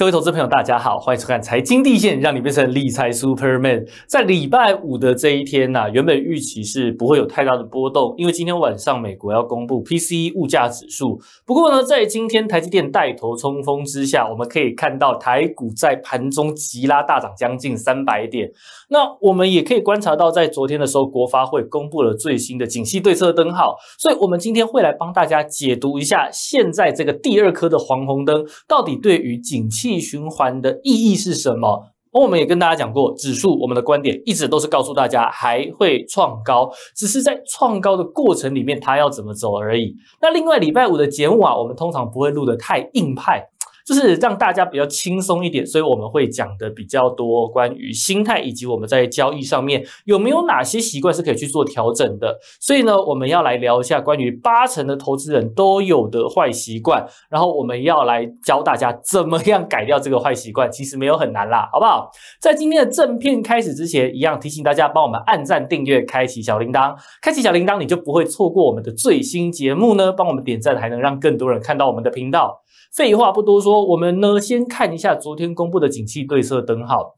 各位投资朋友，大家好，欢迎收看财经地线，让你变成理财 Superman。在礼拜五的这一天呢，原本预期是不会有太大的波动，因为今天晚上美国要公布 PCE 物价指数。不过呢，在今天台积电带头冲锋之下，我们可以看到台股在盘中急拉大涨将近三百点。那我们也可以观察到，在昨天的时候，国发会公布了最新的景气对策灯号，所以我们今天会来帮大家解读一下，现在这个第二颗的黄红灯到底对于景气。逆循环的意义是什么？我们也跟大家讲过，指数我们的观点一直都是告诉大家还会创高，只是在创高的过程里面它要怎么走而已。那另外礼拜五的节目啊，我们通常不会录的太硬派。就是让大家比较轻松一点，所以我们会讲的比较多关于心态，以及我们在交易上面有没有哪些习惯是可以去做调整的。所以呢，我们要来聊一下关于八成的投资人都有的坏习惯，然后我们要来教大家怎么样改掉这个坏习惯。其实没有很难啦，好不好？在今天的正片开始之前，一样提醒大家帮我们按赞、订阅、开启小铃铛。开启小铃铛，你就不会错过我们的最新节目呢。帮我们点赞，还能让更多人看到我们的频道。废话不多说。说我们呢，先看一下昨天公布的景气对策灯号。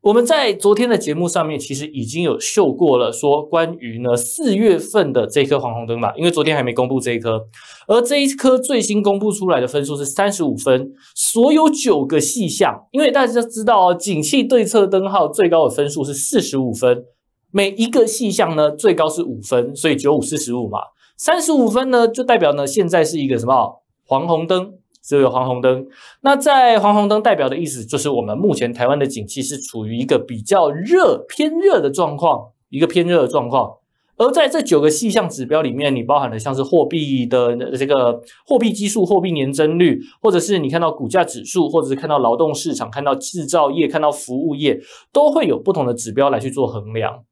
我们在昨天的节目上面，其实已经有秀过了，说关于呢四月份的这颗黄红灯嘛，因为昨天还没公布这一颗。而这一颗最新公布出来的分数是三十五分，所有九个细项，因为大家知道哦，景气对策灯号最高的分数是四十五分，每一个细项呢最高是五分，所以九五四十五嘛，三十五分呢就代表呢现在是一个什么黄红灯。只有黄红灯，那在黄红灯代表的意思就是，我们目前台湾的景气是处于一个比较热、偏热的状况，一个偏热的状况。而在这九个细项指标里面，你包含了像是货币的这个货币基数、货币年增率，或者是你看到股价指数，或者是看到劳动市场、看到制造业、看到服务业，都会有不同的指标来去做衡量。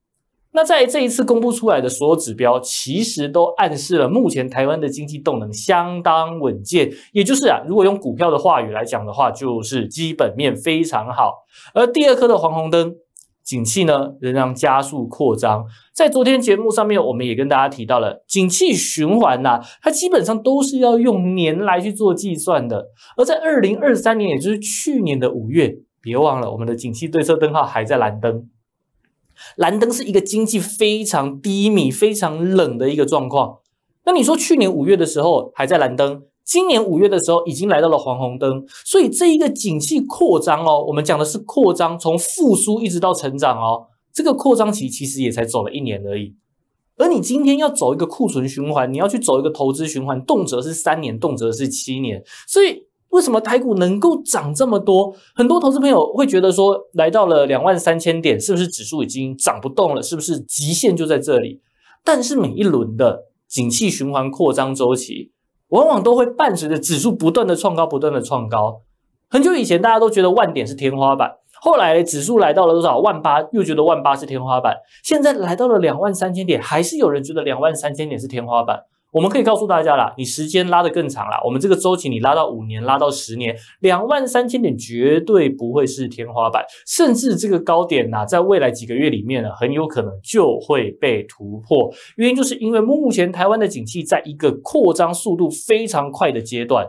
那在这一次公布出来的所有指标，其实都暗示了目前台湾的经济动能相当稳健。也就是啊，如果用股票的话语来讲的话，就是基本面非常好。而第二颗的黄红灯，景气呢仍然加速扩张。在昨天节目上面，我们也跟大家提到了，景气循环呐，它基本上都是要用年来去做计算的。而在二零二三年，也就是去年的五月，别忘了我们的景气对策灯号还在蓝灯。蓝灯是一个经济非常低迷、非常冷的一个状况。那你说去年五月的时候还在蓝灯，今年五月的时候已经来到了黄红灯。所以这一个景气扩张哦，我们讲的是扩张，从复苏一直到成长哦，这个扩张期其实也才走了一年而已。而你今天要走一个库存循环，你要去走一个投资循环，动辄是三年，动辄是七年，所以。为什么台股能够涨这么多？很多投资朋友会觉得说，来到了两万三千点，是不是指数已经涨不动了？是不是极限就在这里？但是每一轮的景气循环扩张周期，往往都会伴随着指数不断的创高，不断的创高。很久以前大家都觉得万点是天花板，后来指数来到了多少万八，又觉得万八是天花板。现在来到了两万三千点，还是有人觉得两万三千点是天花板。我们可以告诉大家啦，你时间拉得更长啦，我们这个周期你拉到五年，拉到十年，两万三千点绝对不会是天花板，甚至这个高点呢，在未来几个月里面呢，很有可能就会被突破。原因就是因为目前台湾的景气在一个扩张速度非常快的阶段，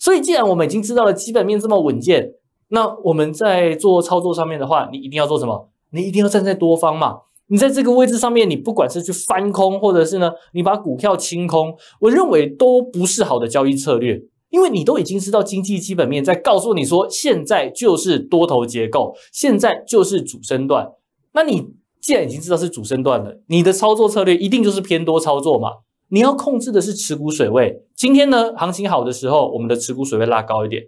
所以既然我们已经知道了基本面这么稳健，那我们在做操作上面的话，你一定要做什么？你一定要站在多方嘛。你在这个位置上面，你不管是去翻空，或者是呢，你把股票清空，我认为都不是好的交易策略，因为你都已经知道经济基本面在告诉你说，现在就是多头结构，现在就是主升段。那你既然已经知道是主升段了，你的操作策略一定就是偏多操作嘛？你要控制的是持股水位。今天呢，行情好的时候，我们的持股水位拉高一点。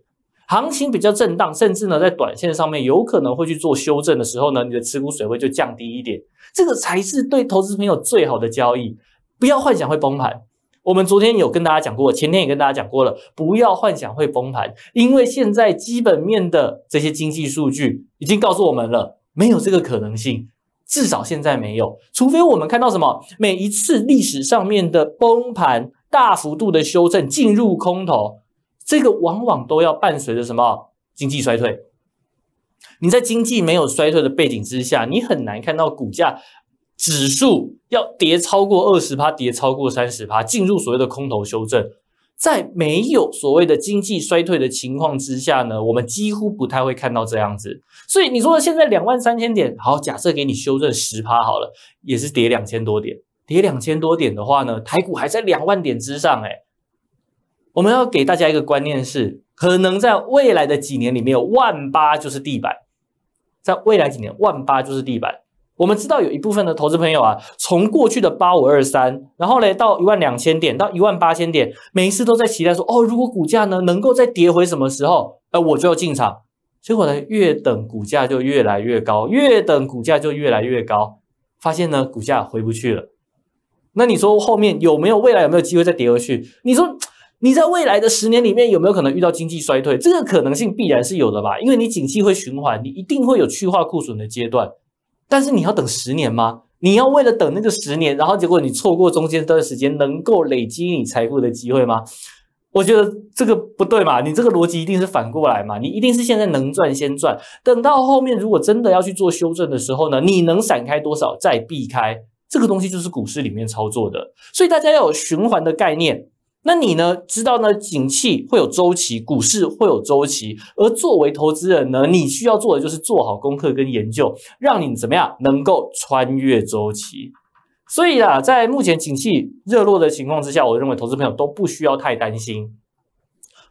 行情比较震荡，甚至呢，在短线上面有可能会去做修正的时候呢，你的持股水位就降低一点，这个才是对投资朋友最好的交易。不要幻想会崩盘。我们昨天有跟大家讲过，前天也跟大家讲过了，不要幻想会崩盘，因为现在基本面的这些经济数据已经告诉我们了，没有这个可能性，至少现在没有。除非我们看到什么，每一次历史上面的崩盘、大幅度的修正进入空头。这个往往都要伴随着什么经济衰退？你在经济没有衰退的背景之下，你很难看到股价指数要跌超过二十趴，跌超过三十趴，进入所谓的空头修正。在没有所谓的经济衰退的情况之下呢，我们几乎不太会看到这样子。所以你说现在两万三千点，好，假设给你修正十趴好了，也是跌两千多点。跌两千多点的话呢，台股还在两万点之上，诶我们要给大家一个观念是，可能在未来的几年里面，有万八就是地板。在未来几年，万八就是地板。我们知道有一部分的投资朋友啊，从过去的八五二三，然后嘞到一万两千点，到一万八千点，每一次都在期待说，哦，如果股价呢能够再跌回什么时候，呃，我就要进场。结果呢，越等股价就越来越高，越等股价就越来越高，发现呢股价回不去了。那你说后面有没有未来有没有机会再跌回去？你说？你在未来的十年里面有没有可能遇到经济衰退？这个可能性必然是有的吧，因为你景气会循环，你一定会有去化库存的阶段。但是你要等十年吗？你要为了等那个十年，然后结果你错过中间段时间能够累积你财富的机会吗？我觉得这个不对嘛，你这个逻辑一定是反过来嘛，你一定是现在能赚先赚，等到后面如果真的要去做修正的时候呢，你能闪开多少再避开？这个东西就是股市里面操作的，所以大家要有循环的概念。那你呢？知道呢，景气会有周期，股市会有周期，而作为投资人呢，你需要做的就是做好功课跟研究，让你怎么样能够穿越周期。所以啊，在目前景气热落的情况之下，我认为投资朋友都不需要太担心。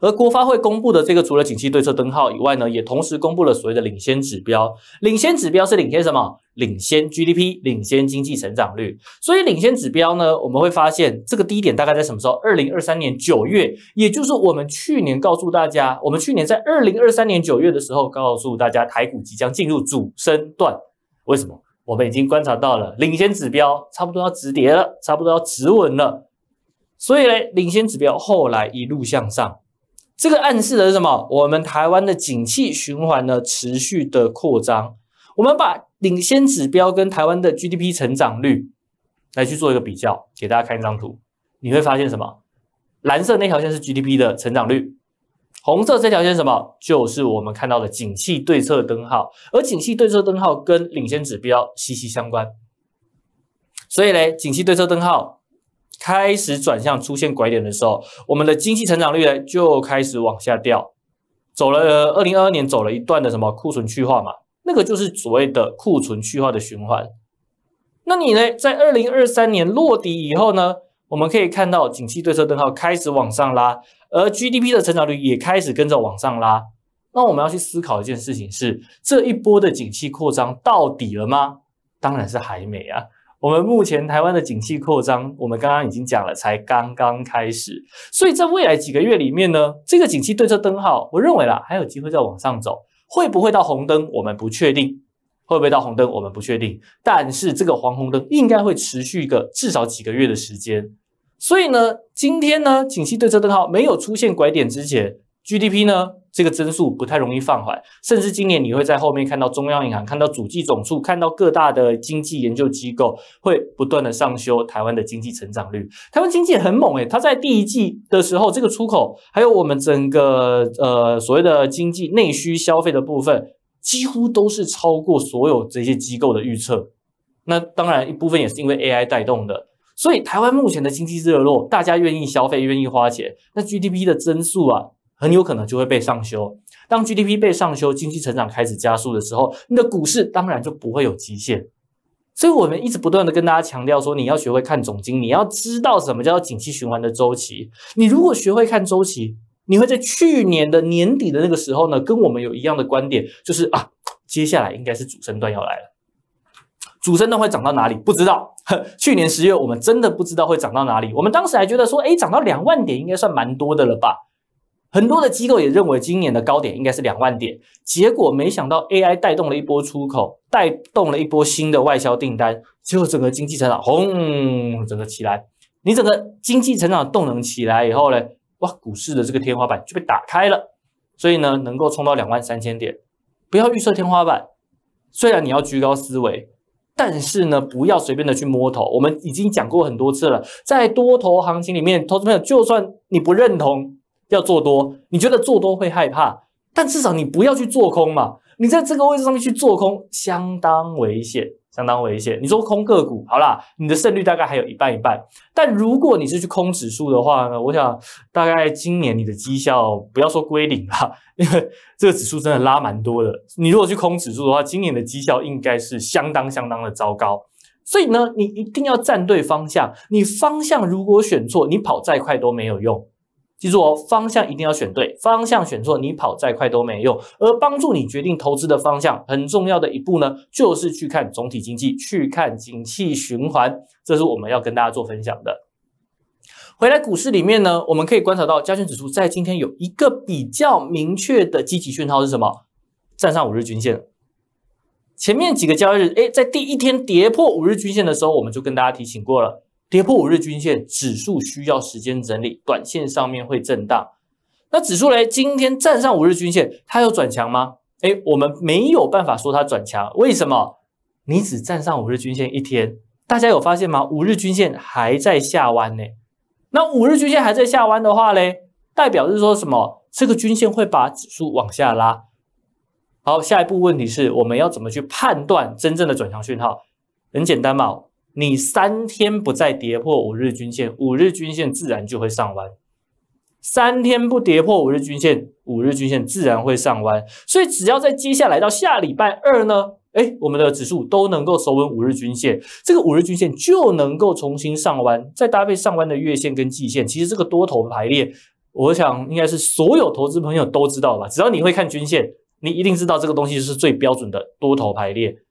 而国发会公布的这个，除了景气对策灯号以外呢，也同时公布了所谓的领先指标。领先指标是领先什么？领先 GDP，领先经济成长率。所以领先指标呢，我们会发现这个低点大概在什么时候？二零二三年九月，也就是我们去年告诉大家，我们去年在二零二三年九月的时候告诉大家，台股即将进入主升段。为什么？我们已经观察到了领先指标差不多要止跌了，差不多要止稳了。所以呢，领先指标后来一路向上。这个暗示的是什么？我们台湾的景气循环呢持续的扩张。我们把领先指标跟台湾的 GDP 成长率来去做一个比较，给大家看一张图，你会发现什么？蓝色那条线是 GDP 的成长率，红色这条线什么？就是我们看到的景气对策灯号，而景气对策灯号跟领先指标息息相关。所以呢，景气对策灯号。开始转向出现拐点的时候，我们的经济成长率呢就开始往下掉，走了二零二二年走了一段的什么库存去化嘛，那个就是所谓的库存去化的循环。那你呢，在二零二三年落地以后呢，我们可以看到景气对策灯号开始往上拉，而 GDP 的成长率也开始跟着往上拉。那我们要去思考一件事情是，这一波的景气扩张到底了吗？当然是还没啊。我们目前台湾的景气扩张，我们刚刚已经讲了，才刚刚开始，所以在未来几个月里面呢，这个景气对策灯号，我认为啦，还有机会再往上走，会不会到红灯，我们不确定，会不会到红灯，我们不确定，但是这个黄红灯应该会持续一个至少几个月的时间，所以呢，今天呢，景气对策灯号没有出现拐点之前。GDP 呢？这个增速不太容易放缓，甚至今年你会在后面看到中央银行、看到主计总处、看到各大的经济研究机构会不断的上修台湾的经济成长率。台湾经济很猛哎，它在第一季的时候，这个出口还有我们整个呃所谓的经济内需消费的部分，几乎都是超过所有这些机构的预测。那当然一部分也是因为 AI 带动的，所以台湾目前的经济热络，大家愿意消费、愿意花钱，那 GDP 的增速啊。很有可能就会被上修。当 GDP 被上修，经济成长开始加速的时候，你的股市当然就不会有极限。所以我们一直不断的跟大家强调说，你要学会看总经，你要知道什么叫景气循环的周期。你如果学会看周期，你会在去年的年底的那个时候呢，跟我们有一样的观点，就是啊，接下来应该是主升段要来了。主升段会涨到哪里？不知道。去年十月我们真的不知道会涨到哪里。我们当时还觉得说，哎，涨到两万点应该算蛮多的了吧？很多的机构也认为今年的高点应该是两万点，结果没想到 AI 带动了一波出口，带动了一波新的外销订单，结果整个经济成长轰整个起来，你整个经济成长动能起来以后呢，哇，股市的这个天花板就被打开了，所以呢，能够冲到两万三千点。不要预设天花板，虽然你要居高思维，但是呢，不要随便的去摸头。我们已经讲过很多次了，在多头行情里面，投资朋友就算你不认同。要做多，你觉得做多会害怕，但至少你不要去做空嘛。你在这个位置上面去做空，相当危险，相当危险。你说空个股，好啦，你的胜率大概还有一半一半。但如果你是去空指数的话呢，我想大概今年你的绩效不要说归零啦，因为这个指数真的拉蛮多的。你如果去空指数的话，今年的绩效应该是相当相当的糟糕。所以呢，你一定要站对方向。你方向如果选错，你跑再快都没有用。记住，哦，方向一定要选对，方向选错，你跑再快都没用。而帮助你决定投资的方向，很重要的一步呢，就是去看总体经济，去看景气循环。这是我们要跟大家做分享的。回来股市里面呢，我们可以观察到，加权指数在今天有一个比较明确的积极讯号是什么？站上五日均线。前面几个交易日，哎，在第一天跌破五日均线的时候，我们就跟大家提醒过了。跌破五日均线，指数需要时间整理，短线上面会震荡。那指数嘞，今天站上五日均线，它有转强吗？哎，我们没有办法说它转强，为什么？你只站上五日均线一天，大家有发现吗？五日均线还在下弯呢。那五日均线还在下弯的话嘞，代表是说什么？这个均线会把指数往下拉。好，下一步问题是我们要怎么去判断真正的转强讯号？很简单嘛。你三天不再跌破五日均线，五日均线自然就会上弯。三天不跌破五日均线，五日均线自然会上弯。所以只要在接下来到下礼拜二呢，哎，我们的指数都能够守稳五日均线，这个五日均线就能够重新上弯，再搭配上弯的月线跟季线，其实这个多头排列，我想应该是所有投资朋友都知道吧？只要你会看均线，你一定知道这个东西是最标准的多头排列。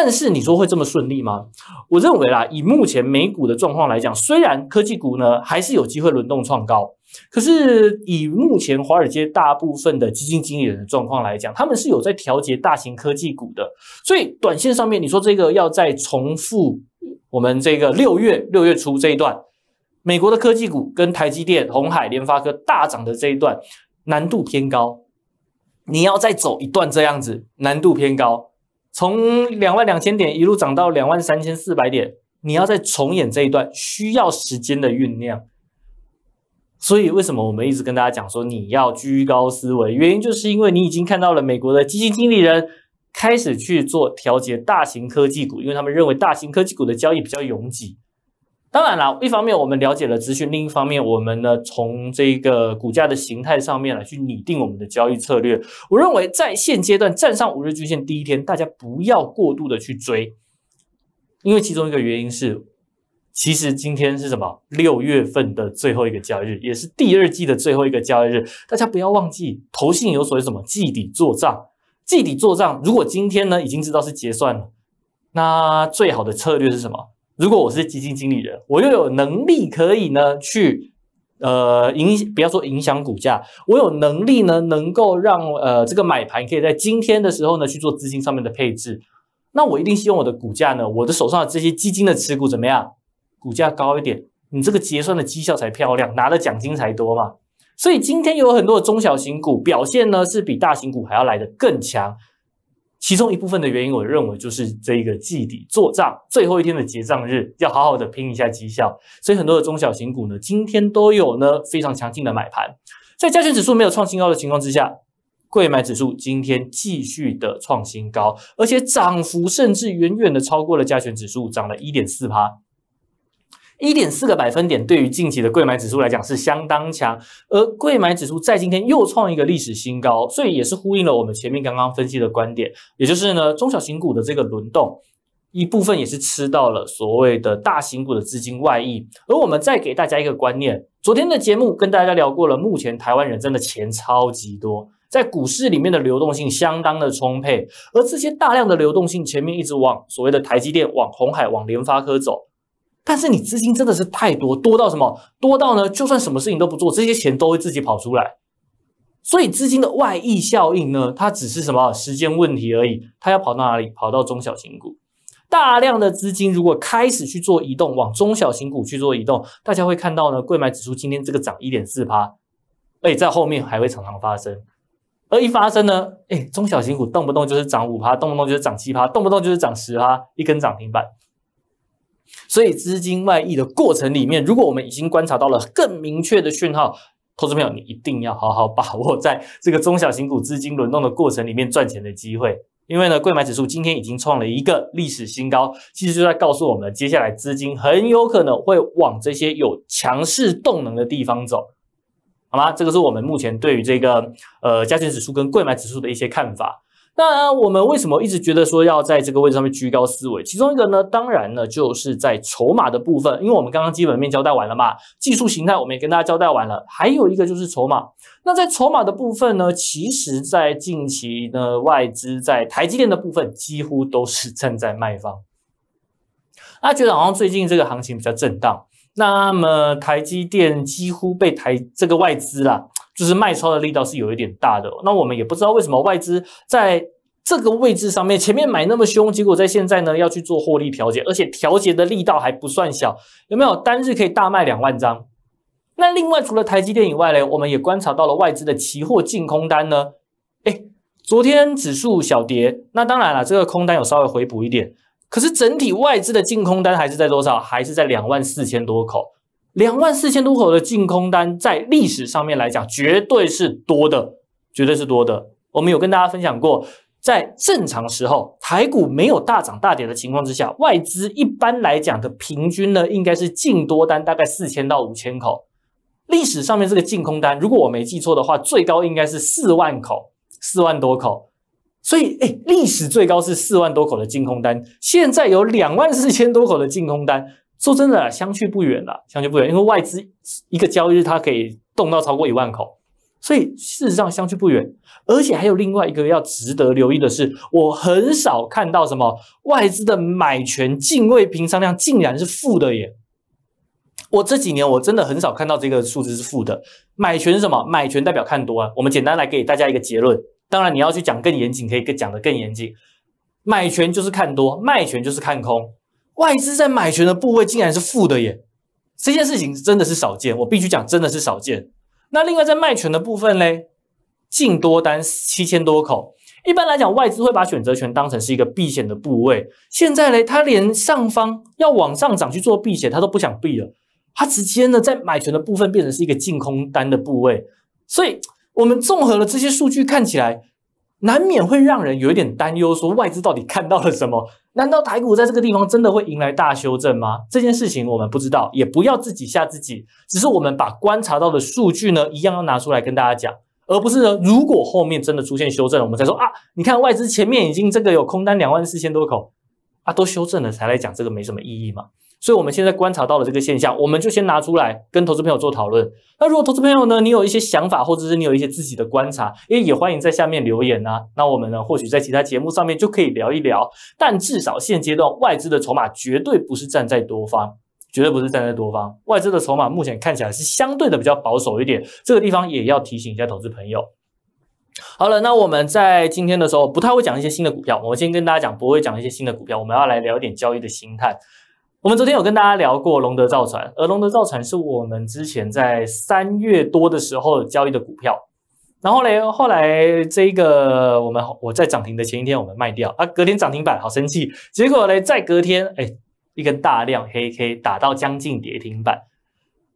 但是你说会这么顺利吗？我认为啦，以目前美股的状况来讲，虽然科技股呢还是有机会轮动创高，可是以目前华尔街大部分的基金经理人的状况来讲，他们是有在调节大型科技股的，所以短线上面你说这个要再重复我们这个六月六月初这一段美国的科技股跟台积电、红海、联发科大涨的这一段难度偏高，你要再走一段这样子难度偏高。从两万两千点一路涨到两万三千四百点，你要再重演这一段，需要时间的酝酿。所以，为什么我们一直跟大家讲说你要居高思维？原因就是因为你已经看到了美国的基金经理人开始去做调节大型科技股，因为他们认为大型科技股的交易比较拥挤。当然了，一方面我们了解了资讯，另一方面我们呢从这个股价的形态上面来去拟定我们的交易策略。我认为在现阶段站上五日均线第一天，大家不要过度的去追，因为其中一个原因是，其实今天是什么？六月份的最后一个交易日，也是第二季的最后一个交易日。大家不要忘记，投信有所谓什么？季底做账，季底做账。如果今天呢已经知道是结算了，那最好的策略是什么？如果我是基金经理人，我又有能力可以呢去，呃影不要说影响股价，我有能力呢能够让呃这个买盘可以在今天的时候呢去做资金上面的配置，那我一定希望我的股价呢，我的手上的这些基金的持股怎么样，股价高一点，你这个结算的绩效才漂亮，拿的奖金才多嘛。所以今天有很多的中小型股表现呢是比大型股还要来的更强。其中一部分的原因，我认为就是这一个季底做账，最后一天的结账日，要好好的拼一下绩效。所以很多的中小型股呢，今天都有呢非常强劲的买盘。在加权指数没有创新高的情况之下，贵买指数今天继续的创新高，而且涨幅甚至远远的超过了加权指数，涨了一点四趴。一点四个百分点，对于近期的贵买指数来讲是相当强，而贵买指数在今天又创一个历史新高，所以也是呼应了我们前面刚刚分析的观点，也就是呢，中小型股的这个轮动，一部分也是吃到了所谓的大型股的资金外溢，而我们再给大家一个观念，昨天的节目跟大家聊过了，目前台湾人真的钱超级多，在股市里面的流动性相当的充沛，而这些大量的流动性前面一直往所谓的台积电、往红海、往联发科走。但是你资金真的是太多，多到什么？多到呢？就算什么事情都不做，这些钱都会自己跑出来。所以资金的外溢效应呢，它只是什么时间问题而已。它要跑到哪里？跑到中小型股。大量的资金如果开始去做移动，往中小型股去做移动，大家会看到呢，贵买指数今天这个涨一点四趴，而在后面还会常常发生。而一发生呢，哎，中小型股动不动就是涨五趴，动不动就是涨七趴，动不动就是涨十趴，一根涨停板。所以资金外溢的过程里面，如果我们已经观察到了更明确的讯号，投资朋友，你一定要好好把握在这个中小型股资金轮动的过程里面赚钱的机会。因为呢，贵买指数今天已经创了一个历史新高，其实就在告诉我们，接下来资金很有可能会往这些有强势动能的地方走，好吗？这个是我们目前对于这个呃加权指数跟贵买指数的一些看法。那我们为什么一直觉得说要在这个位置上面居高思维？其中一个呢，当然呢，就是在筹码的部分，因为我们刚刚基本面交代完了嘛，技术形态我们也跟大家交代完了，还有一个就是筹码。那在筹码的部分呢，其实，在近期呢，外资在台积电的部分几乎都是站在卖方，他觉得好像最近这个行情比较震荡，那么台积电几乎被台这个外资啦。就是卖超的力道是有一点大的，那我们也不知道为什么外资在这个位置上面前面买那么凶，结果在现在呢要去做获利调节，而且调节的力道还不算小，有没有单日可以大卖两万张？那另外除了台积电以外呢，我们也观察到了外资的期货净空单呢，哎，昨天指数小跌，那当然了，这个空单有稍微回补一点，可是整体外资的净空单还是在多少？还是在两万四千多口。两万四千多口的净空单，在历史上面来讲，绝对是多的，绝对是多的。我们有跟大家分享过，在正常时候，台股没有大涨大跌的情况之下，外资一般来讲的平均呢，应该是净多单大概四千到五千口。历史上面这个净空单，如果我没记错的话，最高应该是四万口，四万多口。所以，哎，历史最高是四万多口的净空单，现在有两万四千多口的净空单。说真的，相去不远了，相去不远，因为外资一个交易日它可以动到超过一万口，所以事实上相去不远。而且还有另外一个要值得留意的是，我很少看到什么外资的买权净位平仓量竟然是负的耶！我这几年我真的很少看到这个数字是负的。买权是什么？买权代表看多啊。我们简单来给大家一个结论，当然你要去讲更严谨，可以讲得更严谨。买权就是看多，卖权就是看空。外资在买权的部位竟然是负的耶，这件事情真的是少见，我必须讲真的是少见。那另外在卖权的部分嘞，净多单七千多口。一般来讲，外资会把选择权当成是一个避险的部位，现在嘞，他连上方要往上涨去做避险，他都不想避了，他直接呢在买权的部分变成是一个净空单的部位。所以我们综合了这些数据看起来。难免会让人有一点担忧，说外资到底看到了什么？难道台股在这个地方真的会迎来大修正吗？这件事情我们不知道，也不要自己吓自己。只是我们把观察到的数据呢，一样要拿出来跟大家讲，而不是呢，如果后面真的出现修正，我们才说啊，你看外资前面已经这个有空单两万四千多口，啊，都修正了才来讲，这个没什么意义嘛。所以，我们现在观察到了这个现象，我们就先拿出来跟投资朋友做讨论。那如果投资朋友呢，你有一些想法，或者是你有一些自己的观察，也也欢迎在下面留言呢。那我们呢，或许在其他节目上面就可以聊一聊。但至少现阶段，外资的筹码绝对不是站在多方，绝对不是站在多方。外资的筹码目前看起来是相对的比较保守一点，这个地方也要提醒一下投资朋友。好了，那我们在今天的时候不太会讲一些新的股票，我先跟大家讲不会讲一些新的股票，我们要来聊一点交易的心态。我们昨天有跟大家聊过龙德造船，而龙德造船是我们之前在三月多的时候交易的股票。然后嘞，后来这个我们我在涨停的前一天，我们卖掉啊，隔天涨停板，好生气。结果嘞，再隔天，哎，一根大量黑黑打到将近跌停板。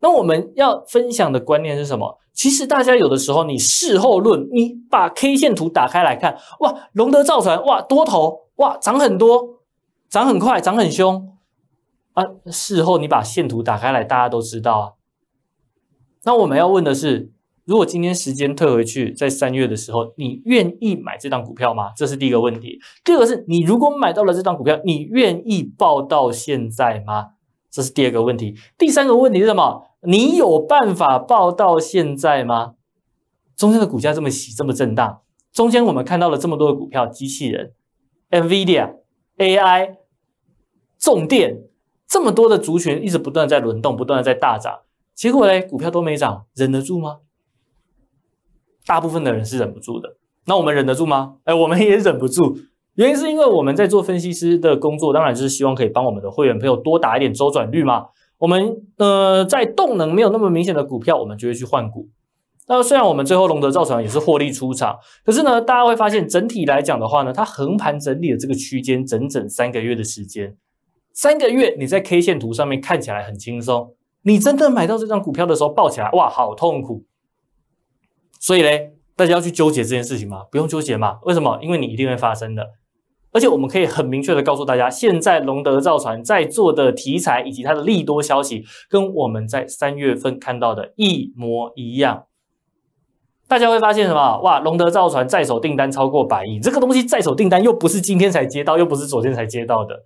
那我们要分享的观念是什么？其实大家有的时候你事后论，你把 K 线图打开来看，哇，龙德造船哇多头哇涨很多，涨很快，涨很凶。啊，事后你把线图打开来，大家都知道啊。那我们要问的是，如果今天时间退回去，在三月的时候，你愿意买这档股票吗？这是第一个问题。第二个是你如果买到了这档股票，你愿意报到现在吗？这是第二个问题。第三个问题是什么？你有办法报到现在吗？中间的股价这么洗，这么震荡，中间我们看到了这么多的股票，机器人、NVIDIA、AI、重电。这么多的族群一直不断在轮动，不断的在大涨，结果嘞，股票都没涨，忍得住吗？大部分的人是忍不住的。那我们忍得住吗？哎，我们也忍不住。原因是因为我们在做分析师的工作，当然就是希望可以帮我们的会员朋友多打一点周转率嘛。我们呃，在动能没有那么明显的股票，我们就会去换股。那虽然我们最后龙德造船也是获利出场，可是呢，大家会发现整体来讲的话呢，它横盘整理的这个区间整整三个月的时间。三个月你在 K 线图上面看起来很轻松，你真的买到这张股票的时候抱起来，哇，好痛苦！所以嘞，大家要去纠结这件事情吗？不用纠结嘛，为什么？因为你一定会发生的。而且我们可以很明确的告诉大家，现在龙德造船在做的题材以及它的利多消息，跟我们在三月份看到的一模一样。大家会发现什么？哇，龙德造船在手订单超过百亿，这个东西在手订单又不是今天才接到，又不是昨天才接到的。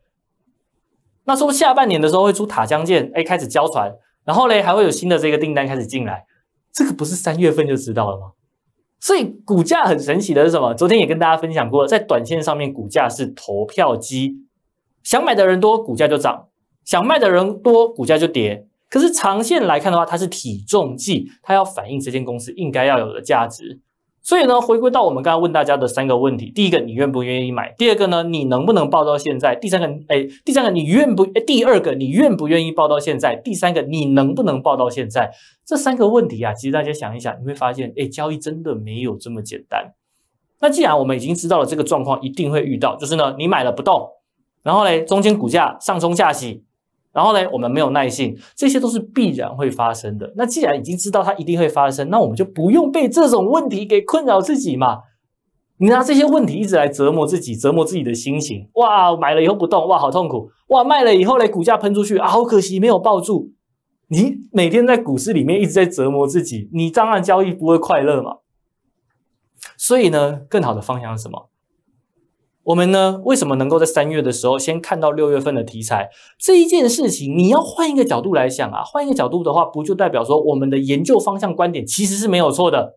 那说下半年的时候会出塔江舰，哎，开始交船，然后嘞还会有新的这个订单开始进来，这个不是三月份就知道了吗？所以股价很神奇的是什么？昨天也跟大家分享过在短线上面股价是投票机，想买的人多股价就涨，想卖的人多股价就跌。可是长线来看的话，它是体重计，它要反映这间公司应该要有的价值。所以呢，回归到我们刚刚问大家的三个问题：第一个，你愿不愿意买？第二个呢，你能不能报到现在？第三个，哎，第三个你愿不？第二个你愿不愿意报到现在？第三个你能不能报到现在？这三个问题啊，其实大家想一想，你会发现，哎，交易真的没有这么简单。那既然我们已经知道了这个状况一定会遇到，就是呢，你买了不动，然后呢，中间股价上冲下洗。然后呢，我们没有耐性，这些都是必然会发生的。那既然已经知道它一定会发生，那我们就不用被这种问题给困扰自己嘛？你拿这些问题一直来折磨自己，折磨自己的心情。哇，买了以后不动，哇，好痛苦。哇，卖了以后嘞，股价喷出去，啊，好可惜，没有抱住。你每天在股市里面一直在折磨自己，你障碍交易不会快乐嘛？所以呢，更好的方向是什么？我们呢，为什么能够在三月的时候先看到六月份的题材这一件事情？你要换一个角度来想啊，换一个角度的话，不就代表说我们的研究方向观点其实是没有错的，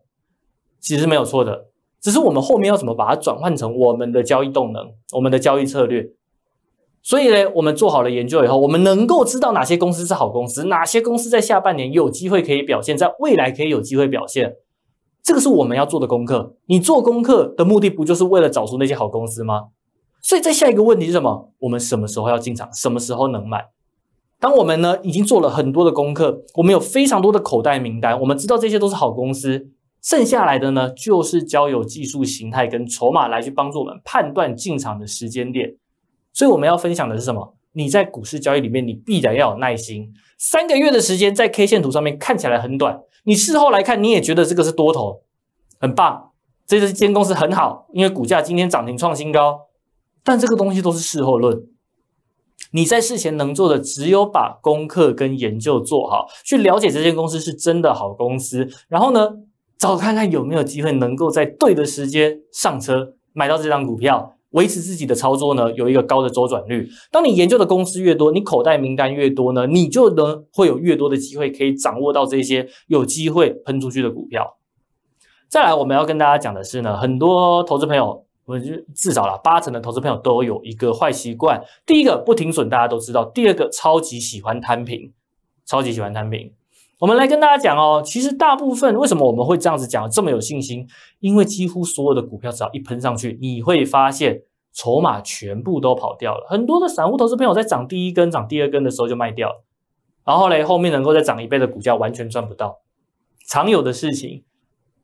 其实是没有错的，只是我们后面要怎么把它转换成我们的交易动能，我们的交易策略。所以呢，我们做好了研究以后，我们能够知道哪些公司是好公司，哪些公司在下半年有机会可以表现，在未来可以有机会表现。这个是我们要做的功课。你做功课的目的不就是为了找出那些好公司吗？所以，再下一个问题是什么？我们什么时候要进场？什么时候能买？当我们呢已经做了很多的功课，我们有非常多的口袋名单，我们知道这些都是好公司。剩下来的呢，就是交由技术形态跟筹码来去帮助我们判断进场的时间点。所以，我们要分享的是什么？你在股市交易里面，你必然要有耐心。三个月的时间在 K 线图上面看起来很短。你事后来看，你也觉得这个是多头，很棒，这间公司很好，因为股价今天涨停创新高。但这个东西都是事后论，你在事前能做的只有把功课跟研究做好，去了解这间公司是真的好公司，然后呢，找看看有没有机会能够在对的时间上车买到这张股票。维持自己的操作呢，有一个高的周转率。当你研究的公司越多，你口袋名单越多呢，你就能会有越多的机会可以掌握到这些有机会喷出去的股票。再来，我们要跟大家讲的是呢，很多投资朋友，我就至少了八成的投资朋友都有一个坏习惯：第一个不停损，大家都知道；第二个超级喜欢摊平，超级喜欢摊平。我们来跟大家讲哦，其实大部分为什么我们会这样子讲这么有信心？因为几乎所有的股票只要一喷上去，你会发现筹码全部都跑掉了。很多的散户投资朋友在涨第一根、涨第二根的时候就卖掉，然后嘞后面能够再涨一倍的股价完全赚不到，常有的事情。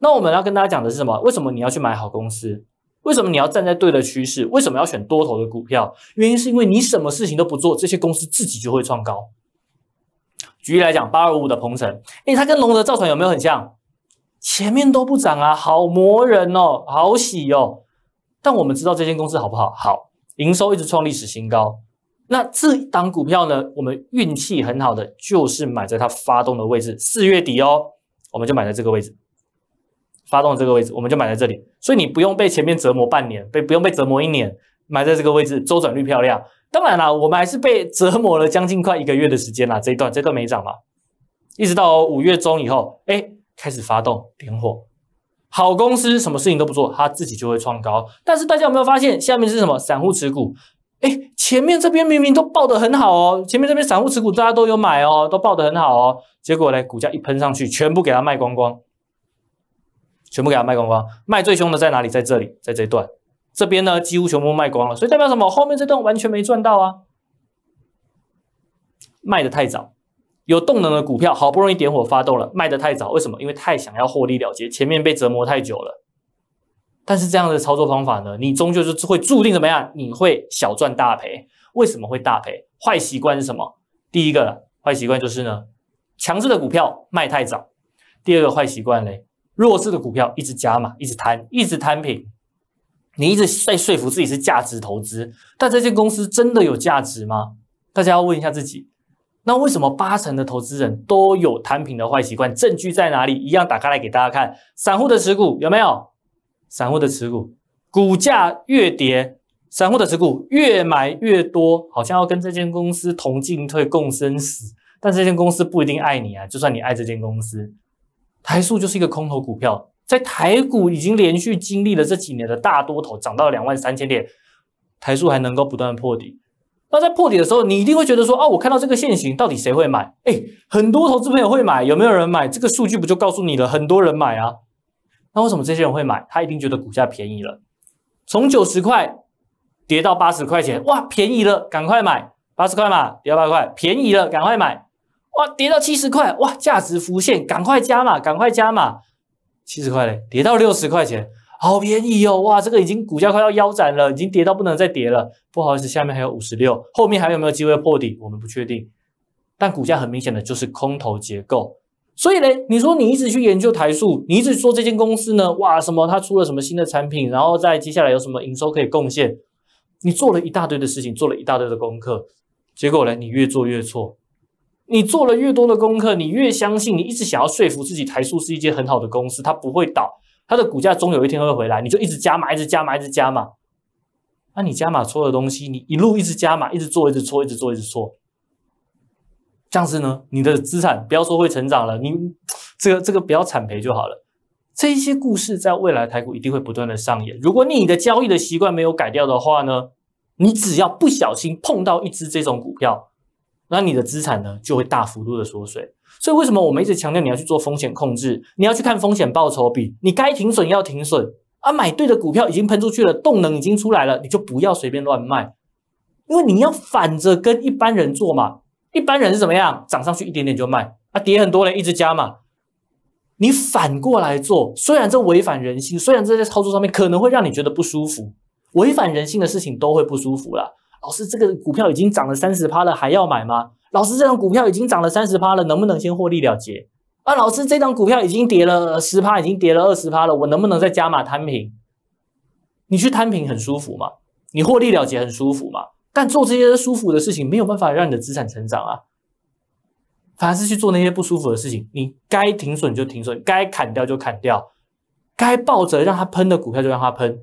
那我们要跟大家讲的是什么？为什么你要去买好公司？为什么你要站在对的趋势？为什么要选多头的股票？原因是因为你什么事情都不做，这些公司自己就会创高。举例来讲，八二五的鹏城，哎，它跟龙德造船有没有很像？前面都不涨啊，好磨人哦，好喜哦。但我们知道这间公司好不好？好，营收一直创历史新高。那这档股票呢？我们运气很好的就是买在它发动的位置，四月底哦，我们就买在这个位置，发动这个位置，我们就买在这里。所以你不用被前面折磨半年，被不用被折磨一年，买在这个位置，周转率漂亮。当然了，我们还是被折磨了将近快一个月的时间啦。这一段，这段没涨嘛，一直到五月中以后，哎，开始发动点火。好公司什么事情都不做，它自己就会创高。但是大家有没有发现，下面是什么？散户持股，哎，前面这边明明都报得很好哦，前面这边散户持股，大家都有买哦，都报得很好哦。结果呢，股价一喷上去，全部给它卖光光，全部给它卖光光。卖最凶的在哪里？在这里，在这段。这边呢几乎全部卖光了，所以代表什么？后面这段完全没赚到啊！卖的太早，有动能的股票好不容易点火发动了，卖的太早，为什么？因为太想要获利了结，前面被折磨太久了。但是这样的操作方法呢，你终究是会注定怎么样？你会小赚大赔。为什么会大赔？坏习惯是什么？第一个坏习惯就是呢，强势的股票卖太早。第二个坏习惯嘞，弱势的股票一直加码，一直贪，一直贪平。你一直在说服自己是价值投资，但这间公司真的有价值吗？大家要问一下自己。那为什么八成的投资人都有摊品的坏习惯？证据在哪里？一样打开来给大家看。散户的持股有没有？散户的持股，股价越跌，散户的持股越买越多，好像要跟这间公司同进退、共生死。但这间公司不一定爱你啊。就算你爱这间公司，台塑就是一个空头股票。在台股已经连续经历了这几年的大多头，涨到两万三千点，台数还能够不断破底。那在破底的时候，你一定会觉得说：，哦，我看到这个现形，到底谁会买？哎，很多投资朋友会买，有没有人买？这个数据不就告诉你了？很多人买啊。那为什么这些人会买？他一定觉得股价便宜了。从九十块跌到八十块钱，哇，便宜了，赶快买八十块嘛，跌到八十块，便宜了，赶快买。哇，跌到七十块，哇，价值浮现，赶快加码，赶快加码七十块嘞，跌到六十块钱，好便宜哦！哇，这个已经股价快要腰斩了，已经跌到不能再跌了。不好意思，下面还有五十六，后面还有没有机会破底，我们不确定。但股价很明显的就是空头结构，所以嘞，你说你一直去研究台塑，你一直说这间公司呢，哇，什么它出了什么新的产品，然后在接下来有什么营收可以贡献，你做了一大堆的事情，做了一大堆的功课，结果嘞，你越做越错。你做了越多的功课，你越相信，你一直想要说服自己，台塑是一间很好的公司，它不会倒，它的股价终有一天会回来，你就一直加码，一直加码，一直加码。那你加码错的东西，你一路一直加码，一直做，一直错，一直做，一直错，这样子呢，你的资产不要说会成长了，你这个这个不要惨赔就好了。这些故事在未来台股一定会不断的上演。如果你的交易的习惯没有改掉的话呢，你只要不小心碰到一只这种股票。那你的资产呢就会大幅度的缩水，所以为什么我们一直强调你要去做风险控制，你要去看风险报酬比，你该停损要停损啊，买对的股票已经喷出去了，动能已经出来了，你就不要随便乱卖，因为你要反着跟一般人做嘛，一般人是怎么样，涨上去一点点就卖，啊，跌很多人一直加嘛，你反过来做，虽然这违反人性，虽然这些操作上面可能会让你觉得不舒服，违反人性的事情都会不舒服了。老师，这个股票已经涨了三十趴了，还要买吗？老师，这张股票已经涨了三十趴了，能不能先获利了结？啊，老师，这张股票已经跌了十趴，已经跌了二十趴了，我能不能再加码摊平？你去摊平很舒服吗？你获利了结很舒服吗？但做这些舒服的事情，没有办法让你的资产成长啊。反而是去做那些不舒服的事情，你该停损就停损，该砍掉就砍掉，该抱着让它喷的股票就让它喷。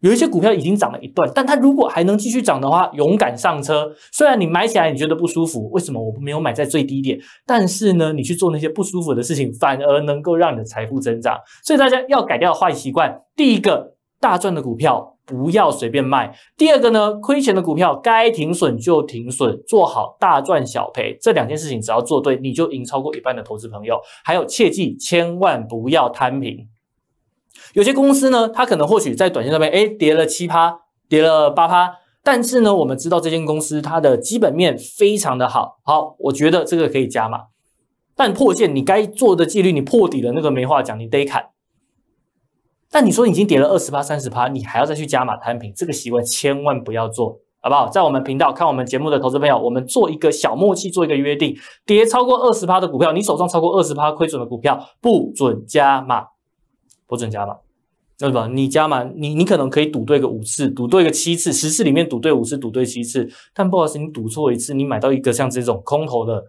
有一些股票已经涨了一段，但它如果还能继续涨的话，勇敢上车。虽然你买起来你觉得不舒服，为什么我没有买在最低点？但是呢，你去做那些不舒服的事情，反而能够让你的财富增长。所以大家要改掉坏习惯：第一个，大赚的股票不要随便卖；第二个呢，亏钱的股票该停损就停损，做好大赚小赔这两件事情，只要做对，你就赢超过一半的投资朋友。还有，切记千万不要摊平。有些公司呢，它可能或许在短线上面，哎，跌了七趴，跌了八趴，但是呢，我们知道这间公司它的基本面非常的好，好，我觉得这个可以加码。但破线，你该做的纪律，你破底的那个没话讲，你得砍。但你说已经跌了二十趴、三十趴，你还要再去加码摊平，这个习惯千万不要做，好不好？在我们频道看我们节目的投资朋友，我们做一个小默契，做一个约定：跌超过二十趴的股票，你手上超过二十趴亏损的股票，不准加码。不准加码。那什么，你加码，你你可能可以赌对个五次，赌对个七次，十次里面赌对五次，赌对七次。但不好思，你赌错一次，你买到一个像这种空头的，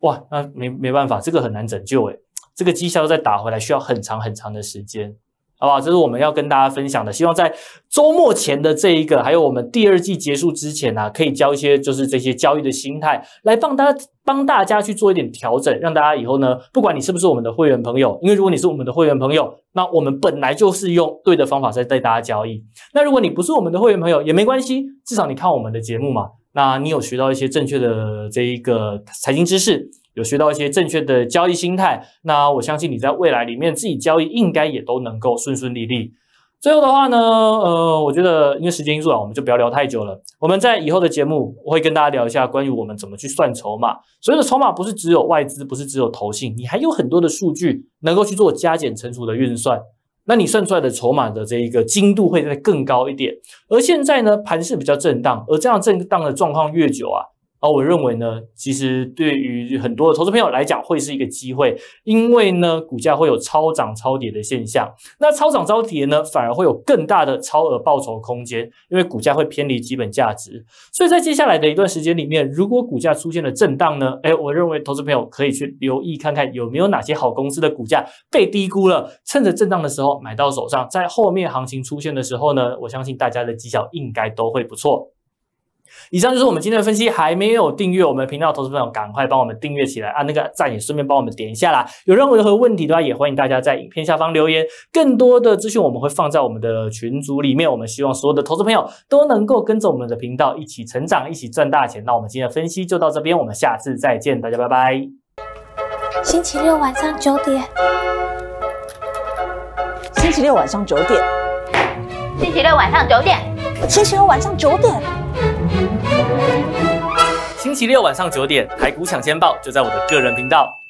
哇，那没没办法，这个很难拯救诶，这个绩效再打回来需要很长很长的时间。好吧，这是我们要跟大家分享的。希望在周末前的这一个，还有我们第二季结束之前呢，可以教一些就是这些交易的心态，来帮大帮大家去做一点调整，让大家以后呢，不管你是不是我们的会员朋友，因为如果你是我们的会员朋友，那我们本来就是用对的方法在带大家交易。那如果你不是我们的会员朋友也没关系，至少你看我们的节目嘛，那你有学到一些正确的这一个财经知识。有学到一些正确的交易心态，那我相信你在未来里面自己交易应该也都能够顺顺利利。最后的话呢，呃，我觉得因为时间因素啊，我们就不要聊太久了。我们在以后的节目会跟大家聊一下关于我们怎么去算筹码。所以的筹码不是只有外资，不是只有投信，你还有很多的数据能够去做加减乘除的运算。那你算出来的筹码的这一个精度会再更高一点。而现在呢，盘势比较震荡，而这样震荡的状况越久啊。而我认为呢，其实对于很多投资朋友来讲，会是一个机会，因为呢，股价会有超涨超跌的现象。那超涨超跌呢，反而会有更大的超额报酬空间，因为股价会偏离基本价值。所以在接下来的一段时间里面，如果股价出现了震荡呢，哎，我认为投资朋友可以去留意看看有没有哪些好公司的股价被低估了，趁着震荡的时候买到手上，在后面行情出现的时候呢，我相信大家的技巧应该都会不错。以上就是我们今天的分析。还没有订阅我们频道的投资朋友，赶快帮我们订阅起来啊！那个赞也顺便帮我们点一下啦。有任何问题的话，也欢迎大家在影片下方留言。更多的资讯我们会放在我们的群组里面。我们希望所有的投资朋友都能够跟着我们的频道一起成长，一起赚大钱。那我们今天的分析就到这边，我们下次再见，大家拜拜。星期六晚上九点，星期六晚上九点，星期六晚上九点，星期六晚上九点。星期六晚上九点，台股抢先报就在我的个人频道。